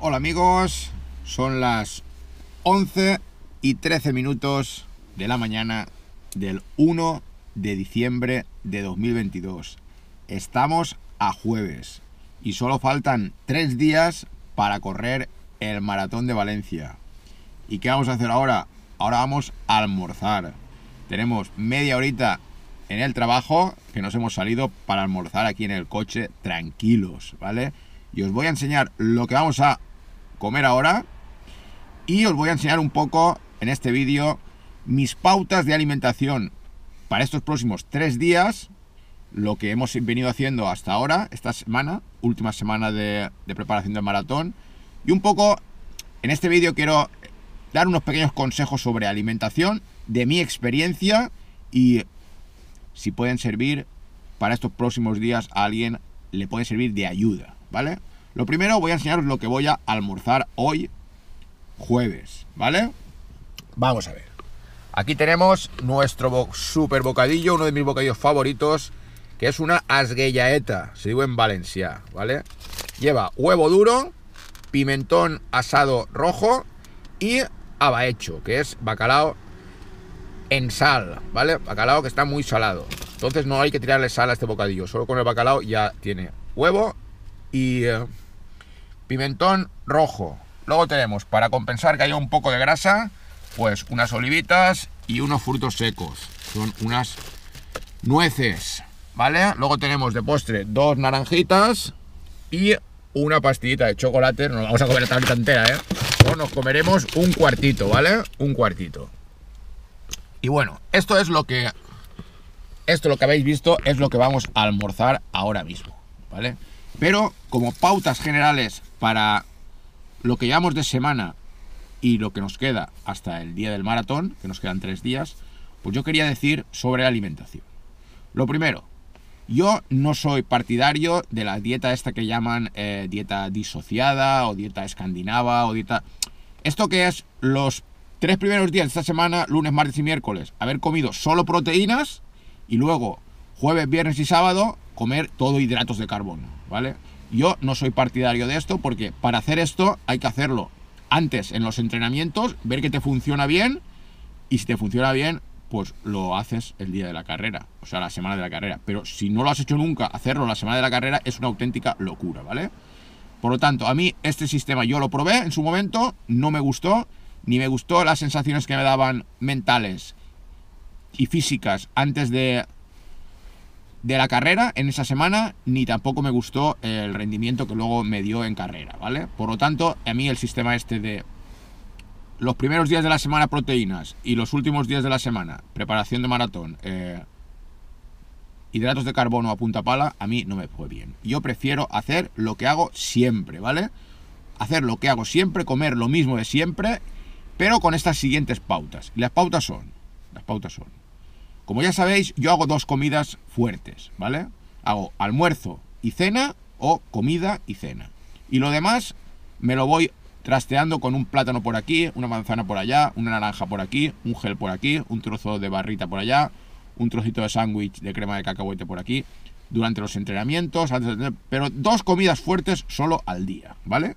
Hola amigos, son las 11 y 13 minutos de la mañana del 1 de diciembre de 2022. Estamos a jueves y solo faltan 3 días para correr el maratón de Valencia. ¿Y qué vamos a hacer ahora? Ahora vamos a almorzar. Tenemos media horita en el trabajo que nos hemos salido para almorzar aquí en el coche tranquilos, ¿vale? Y os voy a enseñar lo que vamos a comer ahora y os voy a enseñar un poco en este vídeo mis pautas de alimentación para estos próximos tres días, lo que hemos venido haciendo hasta ahora, esta semana, última semana de, preparación del maratón, y un poco en este vídeo quiero dar unos pequeños consejos sobre alimentación, de mi experiencia y si pueden servir para estos próximos días a alguien, le puede servir de ayuda, ¿vale? Lo primero voy a enseñaros lo que voy a almorzar hoy, jueves, ¿vale? Vamos a ver. Aquí tenemos nuestro super bocadillo, uno de mis bocadillos favoritos, que es una asguellaeta, se digo en Valencia, ¿vale? Lleva huevo duro, pimentón asado rojo y abahecho, que es bacalao en sal, ¿vale? Bacalao que está muy salado. Entonces no hay que tirarle sal a este bocadillo, solo con el bacalao ya tiene huevo y eh, pimentón rojo. Luego tenemos, para compensar que haya un poco de grasa, pues unas olivitas y unos frutos secos. Son unas nueces, ¿vale? Luego tenemos de postre dos naranjitas y una pastillita de chocolate. No vamos a comer la entera, ¿eh? O nos comeremos un cuartito, ¿vale? Un cuartito. Y bueno, esto es lo que... Esto lo que habéis visto es lo que vamos a almorzar ahora mismo, ¿vale? Pero como pautas generales para lo que llevamos de semana y lo que nos queda hasta el día del maratón, que nos quedan tres días, pues yo quería decir sobre la alimentación. Lo primero, yo no soy partidario de la dieta esta que llaman eh, dieta disociada o dieta escandinava o dieta... Esto que es los tres primeros días de esta semana, lunes, martes y miércoles, haber comido solo proteínas y luego jueves, viernes y sábado comer todo hidratos de carbono, ¿vale? Yo no soy partidario de esto porque para hacer esto hay que hacerlo antes en los entrenamientos, ver que te funciona bien y si te funciona bien, pues lo haces el día de la carrera, o sea, la semana de la carrera. Pero si no lo has hecho nunca, hacerlo la semana de la carrera es una auténtica locura, ¿vale? Por lo tanto, a mí este sistema yo lo probé en su momento, no me gustó, ni me gustó las sensaciones que me daban mentales y físicas antes de de la carrera en esa semana, ni tampoco me gustó el rendimiento que luego me dio en carrera, ¿vale? Por lo tanto, a mí el sistema este de los primeros días de la semana proteínas y los últimos días de la semana preparación de maratón, eh, hidratos de carbono a punta pala, a mí no me fue bien. Yo prefiero hacer lo que hago siempre, ¿vale? Hacer lo que hago siempre, comer lo mismo de siempre, pero con estas siguientes pautas. Y las pautas son, las pautas son como ya sabéis, yo hago dos comidas fuertes, ¿vale? Hago almuerzo y cena o comida y cena. Y lo demás me lo voy trasteando con un plátano por aquí, una manzana por allá, una naranja por aquí, un gel por aquí, un trozo de barrita por allá, un trocito de sándwich de crema de cacahuete por aquí, durante los entrenamientos, antes de... pero dos comidas fuertes solo al día, ¿vale?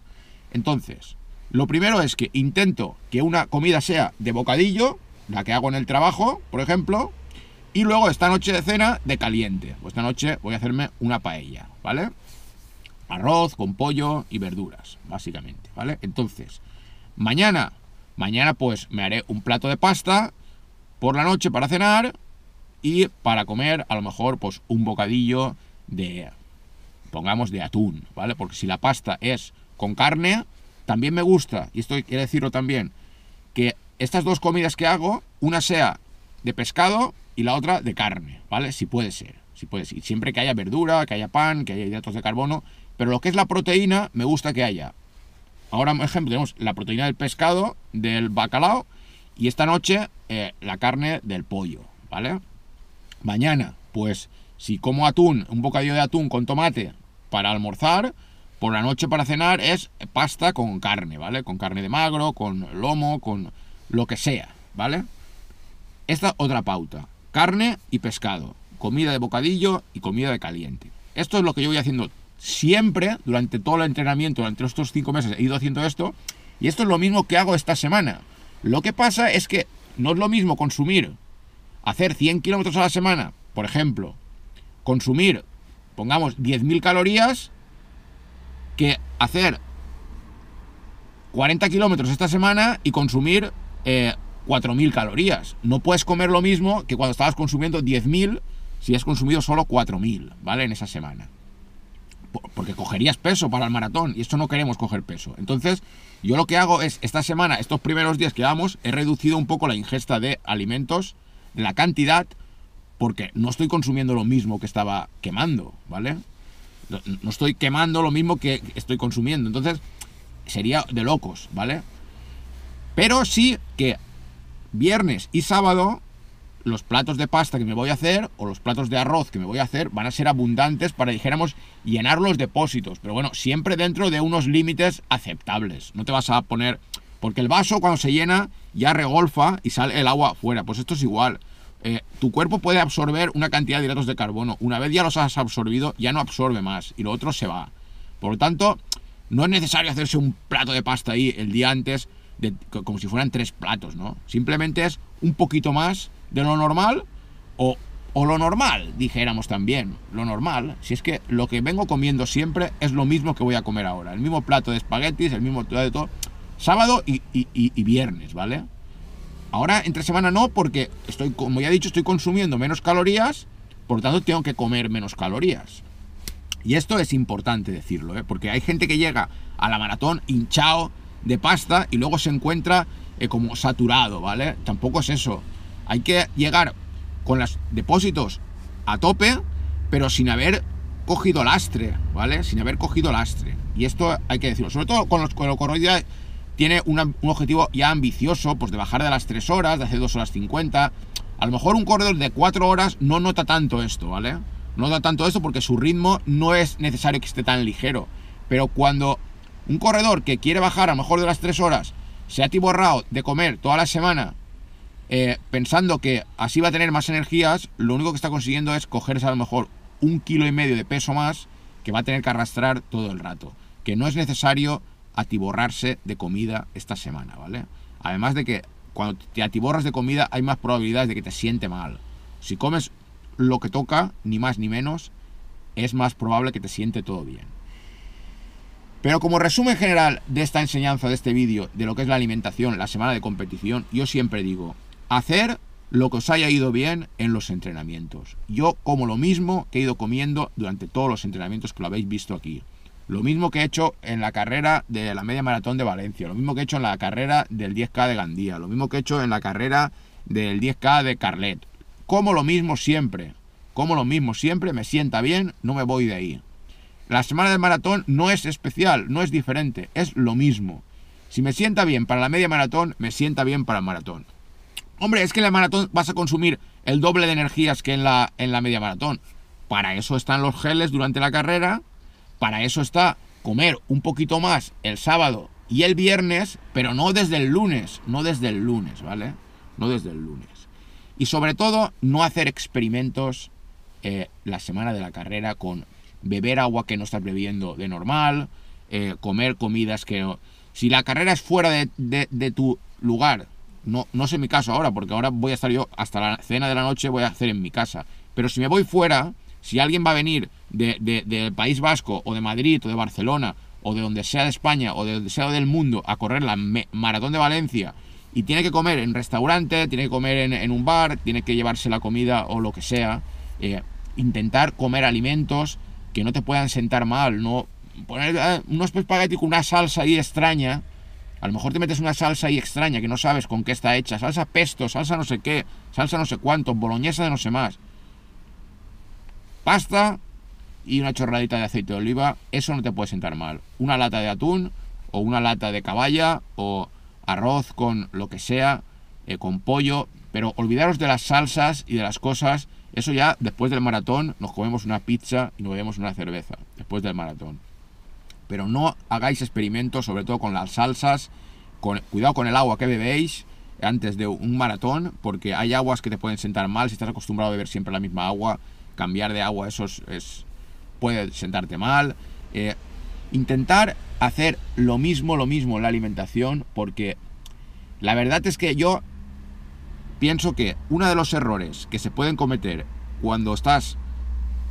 Entonces, lo primero es que intento que una comida sea de bocadillo, la que hago en el trabajo, por ejemplo, y luego esta noche de cena de caliente. Pues esta noche voy a hacerme una paella, ¿vale? Arroz con pollo y verduras, básicamente, ¿vale? Entonces, mañana, mañana pues me haré un plato de pasta por la noche para cenar y para comer a lo mejor pues un bocadillo de, pongamos, de atún, ¿vale? Porque si la pasta es con carne, también me gusta, y esto quiero decirlo también, que estas dos comidas que hago, una sea de pescado y la otra de carne, ¿vale? Si puede ser, si puede ser. Siempre que haya verdura, que haya pan, que haya hidratos de carbono, pero lo que es la proteína me gusta que haya. Ahora, por ejemplo, tenemos la proteína del pescado, del bacalao y esta noche eh, la carne del pollo, ¿vale? Mañana, pues si como atún, un bocadillo de atún con tomate para almorzar, por la noche para cenar es pasta con carne, ¿vale? Con carne de magro, con lomo, con lo que sea, ¿vale? Esta otra pauta carne y pescado, comida de bocadillo y comida de caliente. Esto es lo que yo voy haciendo siempre durante todo el entrenamiento, durante estos cinco meses he ido haciendo esto, y esto es lo mismo que hago esta semana. Lo que pasa es que no es lo mismo consumir, hacer 100 kilómetros a la semana, por ejemplo, consumir, pongamos, 10.000 calorías, que hacer 40 kilómetros esta semana y consumir eh, 4.000 calorías. No puedes comer lo mismo que cuando estabas consumiendo 10.000 si has consumido solo 4.000, ¿vale? En esa semana. Porque cogerías peso para el maratón y esto no queremos coger peso. Entonces, yo lo que hago es, esta semana, estos primeros días que vamos, he reducido un poco la ingesta de alimentos, la cantidad, porque no estoy consumiendo lo mismo que estaba quemando, ¿vale? No estoy quemando lo mismo que estoy consumiendo. Entonces, sería de locos, ¿vale? Pero sí que viernes y sábado los platos de pasta que me voy a hacer o los platos de arroz que me voy a hacer van a ser abundantes para, dijéramos, llenar los depósitos. Pero bueno, siempre dentro de unos límites aceptables. No te vas a poner... Porque el vaso cuando se llena ya regolfa y sale el agua fuera. Pues esto es igual. Eh, tu cuerpo puede absorber una cantidad de hidratos de carbono. Una vez ya los has absorbido, ya no absorbe más y lo otro se va. Por lo tanto, no es necesario hacerse un plato de pasta ahí el día antes como si fueran tres platos, ¿no? Simplemente es un poquito más de lo normal o, lo normal, dijéramos también, lo normal. Si es que lo que vengo comiendo siempre es lo mismo que voy a comer ahora, el mismo plato de espaguetis, el mismo plato de todo, sábado y, viernes, ¿vale? Ahora entre semana no, porque estoy, como ya he dicho, estoy consumiendo menos calorías, por lo tanto tengo que comer menos calorías. Y esto es importante decirlo, ¿eh? porque hay gente que llega a la maratón hinchado, de pasta y luego se encuentra eh, como saturado, ¿vale? Tampoco es eso. Hay que llegar con los depósitos a tope, pero sin haber cogido lastre, ¿vale? Sin haber cogido lastre. Y esto hay que decirlo. Sobre todo con los que tiene un objetivo ya ambicioso, pues de bajar de las 3 horas, de hacer 2 horas 50. A lo mejor un corredor de 4 horas no nota tanto esto, ¿vale? No nota tanto esto porque su ritmo no es necesario que esté tan ligero. Pero cuando un corredor que quiere bajar a lo mejor de las 3 horas, se ha atiborrado de comer toda la semana eh, pensando que así va a tener más energías, lo único que está consiguiendo es cogerse a lo mejor un kilo y medio de peso más que va a tener que arrastrar todo el rato. Que no es necesario atiborrarse de comida esta semana, ¿vale? Además de que cuando te atiborras de comida hay más probabilidades de que te siente mal. Si comes lo que toca, ni más ni menos, es más probable que te siente todo bien. Pero como resumen general de esta enseñanza, de este vídeo, de lo que es la alimentación, la semana de competición, yo siempre digo, hacer lo que os haya ido bien en los entrenamientos. Yo como lo mismo que he ido comiendo durante todos los entrenamientos que lo habéis visto aquí. Lo mismo que he hecho en la carrera de la media maratón de Valencia, lo mismo que he hecho en la carrera del 10K de Gandía, lo mismo que he hecho en la carrera del 10K de Carlet. Como lo mismo siempre, como lo mismo siempre, me sienta bien, no me voy de ahí. La semana del maratón no es especial, no es diferente, es lo mismo. Si me sienta bien para la media maratón, me sienta bien para el maratón. Hombre, es que en la maratón vas a consumir el doble de energías que en la, en la media maratón. Para eso están los geles durante la carrera, para eso está comer un poquito más el sábado y el viernes, pero no desde el lunes, no desde el lunes, ¿vale? No desde el lunes. Y sobre todo, no hacer experimentos eh, la semana de la carrera con beber agua que no estás bebiendo de normal, eh, comer comidas que... Si la carrera es fuera de, tu lugar, no, no sé mi caso ahora, porque ahora voy a estar yo hasta la cena de la noche, voy a hacer en mi casa. Pero si me voy fuera, si alguien va a venir del de, País Vasco o de Madrid o de Barcelona o de donde sea de España o de donde sea del mundo a correr la maratón de Valencia y tiene que comer en restaurante, tiene que comer en, un bar, tiene que llevarse la comida o lo que sea, eh, intentar comer alimentos que no te puedan sentar mal, no poner ah, unos espagueti pues con una salsa ahí extraña, a lo mejor te metes una salsa ahí extraña que no sabes con qué está hecha, salsa pesto, salsa no sé qué, salsa no sé cuánto, boloñesa de no sé más. Pasta y una chorradita de aceite de oliva, eso no te puede sentar mal. Una lata de atún o una lata de caballa o arroz con lo que sea, eh, con pollo, pero olvidaros de las salsas y de las cosas eso ya después del maratón nos comemos una pizza y nos bebemos una cerveza, después del maratón. Pero no hagáis experimentos, sobre todo con las salsas, cuidado con el agua que bebéis antes de un maratón, porque hay aguas que te pueden sentar mal, si estás acostumbrado a beber siempre la misma agua, cambiar de agua, eso es, puede sentarte mal. Eh, intentar hacer lo mismo, lo mismo en la alimentación, porque la verdad es que yo pienso que uno de los errores que se pueden cometer cuando estás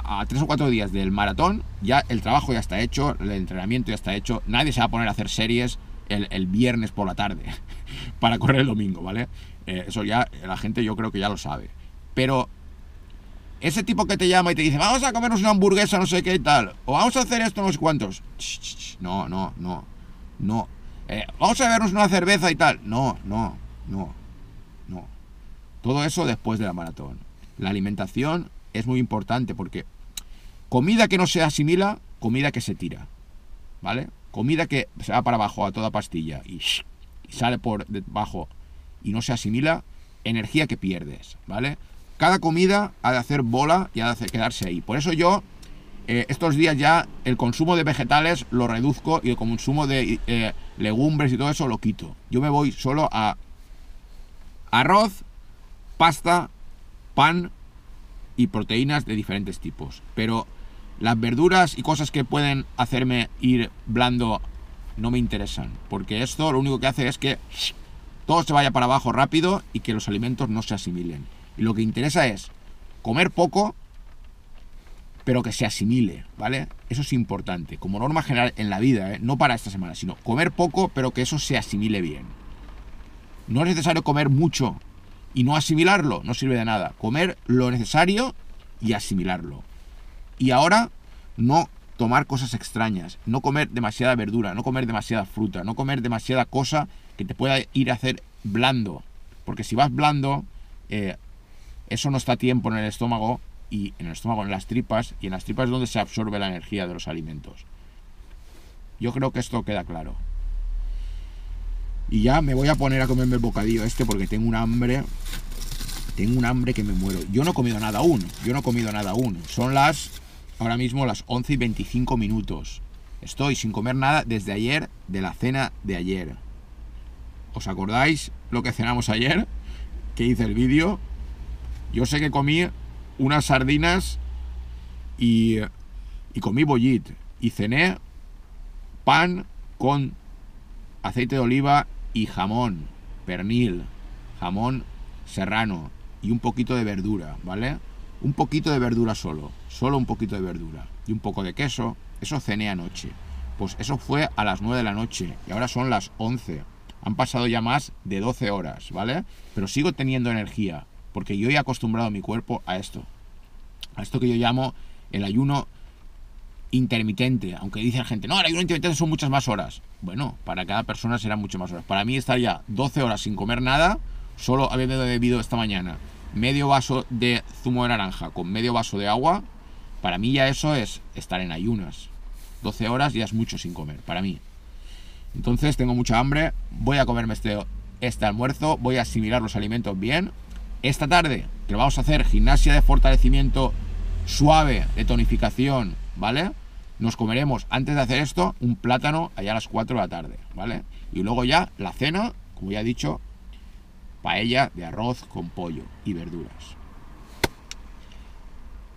a tres o cuatro días del maratón, ya el trabajo ya está hecho, el entrenamiento ya está hecho, nadie se va a poner a hacer series el, viernes por la tarde para correr el domingo, ¿vale? Eh, eso ya la gente yo creo que ya lo sabe. Pero ese tipo que te llama y te dice, vamos a comernos una hamburguesa, no sé qué y tal, o vamos a hacer esto, no sé cuántos. No, no, no, no. Eh, vamos a bebernos una cerveza y tal. No, no, no. Todo eso después de la maratón. La alimentación es muy importante porque comida que no se asimila, comida que se tira. ¿Vale? Comida que se va para abajo a toda pastilla y, sale por debajo y no se asimila, energía que pierdes. ¿Vale? Cada comida ha de hacer bola y ha de quedarse ahí. Por eso yo eh, estos días ya el consumo de vegetales lo reduzco y el consumo de eh, legumbres y todo eso lo quito. Yo me voy solo a arroz, pasta, pan y proteínas de diferentes tipos. Pero las verduras y cosas que pueden hacerme ir blando no me interesan, porque esto lo único que hace es que todo se vaya para abajo rápido y que los alimentos no se asimilen. Y lo que interesa es comer poco, pero que se asimile, ¿vale? Eso es importante, como norma general en la vida, ¿eh? no para esta semana, sino comer poco, pero que eso se asimile bien. No es necesario comer mucho y no asimilarlo no sirve de nada. Comer lo necesario y asimilarlo. Y ahora no tomar cosas extrañas, no comer demasiada verdura, no comer demasiada fruta, no comer demasiada cosa que te pueda ir a hacer blando. Porque si vas blando, eh, eso no está tiempo en el estómago y en el estómago, en las tripas, y en las tripas es donde se absorbe la energía de los alimentos. Yo creo que esto queda claro. Y ya me voy a poner a comerme el bocadillo este porque tengo un hambre. Tengo un hambre que me muero. Yo no he comido nada aún. Yo no he comido nada aún. Son las. Ahora mismo las 11 y 25 minutos. Estoy sin comer nada desde ayer, de la cena de ayer. ¿Os acordáis lo que cenamos ayer? Que hice el vídeo. Yo sé que comí unas sardinas y, y comí bollit. Y cené pan con aceite de oliva y jamón, pernil, jamón serrano y un poquito de verdura, ¿vale? Un poquito de verdura solo, solo un poquito de verdura y un poco de queso, eso cené anoche. Pues eso fue a las 9 de la noche y ahora son las 11. Han pasado ya más de 12 horas, ¿vale? Pero sigo teniendo energía porque yo he acostumbrado mi cuerpo a esto. A esto que yo llamo el ayuno intermitente, aunque dice la gente, no, el ayuno intermitente son muchas más horas. Bueno, para cada persona será mucho más horas. Para mí ya 12 horas sin comer nada, solo habiendo bebido esta mañana medio vaso de zumo de naranja con medio vaso de agua, para mí ya eso es estar en ayunas. 12 horas ya es mucho sin comer, para mí. Entonces tengo mucha hambre, voy a comerme este, este almuerzo, voy a asimilar los alimentos bien. Esta tarde, que vamos a hacer, gimnasia de fortalecimiento suave, de tonificación, ¿vale? Nos comeremos, antes de hacer esto, un plátano allá a las 4 de la tarde, ¿vale? Y luego ya la cena, como ya he dicho, paella de arroz con pollo y verduras.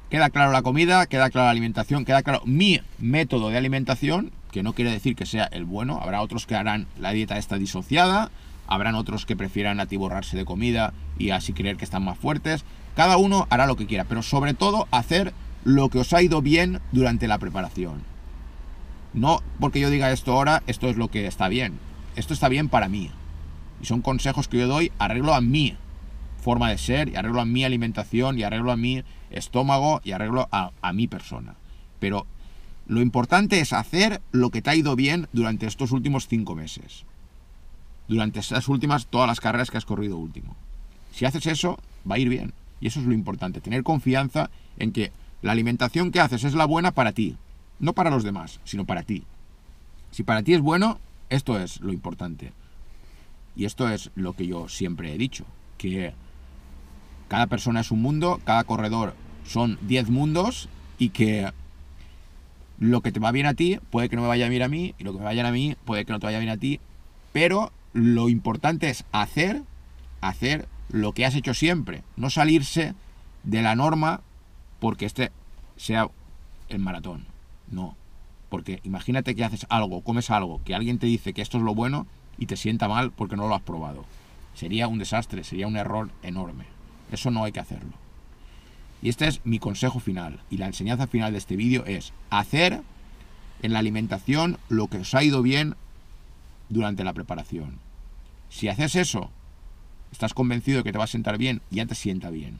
Queda claro la comida, queda clara la alimentación, queda claro mi método de alimentación, que no quiere decir que sea el bueno. Habrá otros que harán la dieta esta disociada, habrán otros que prefieran atiborrarse de comida y así creer que están más fuertes. Cada uno hará lo que quiera, pero sobre todo hacer lo que os ha ido bien durante la preparación. No porque yo diga esto ahora, esto es lo que está bien. Esto está bien para mí. Y son consejos que yo doy, arreglo a mi forma de ser, y arreglo a mi alimentación, y arreglo a mi estómago, y arreglo a, a mi persona. Pero lo importante es hacer lo que te ha ido bien durante estos últimos cinco meses. Durante estas últimas, todas las carreras que has corrido último. Si haces eso, va a ir bien. Y eso es lo importante, tener confianza en que la alimentación que haces es la buena para ti, no para los demás, sino para ti. Si para ti es bueno, esto es lo importante. Y esto es lo que yo siempre he dicho, que cada persona es un mundo, cada corredor son 10 mundos y que lo que te va bien a ti puede que no me vaya bien a mí y lo que me vaya a mí puede que no te vaya bien a ti, pero lo importante es hacer, hacer lo que has hecho siempre, no salirse de la norma porque este sea el maratón. No. Porque imagínate que haces algo, comes algo, que alguien te dice que esto es lo bueno y te sienta mal porque no lo has probado. Sería un desastre, sería un error enorme. Eso no hay que hacerlo. Y este es mi consejo final y la enseñanza final de este vídeo es hacer en la alimentación lo que os ha ido bien durante la preparación. Si haces eso, estás convencido de que te va a sentar bien, ya te sienta bien.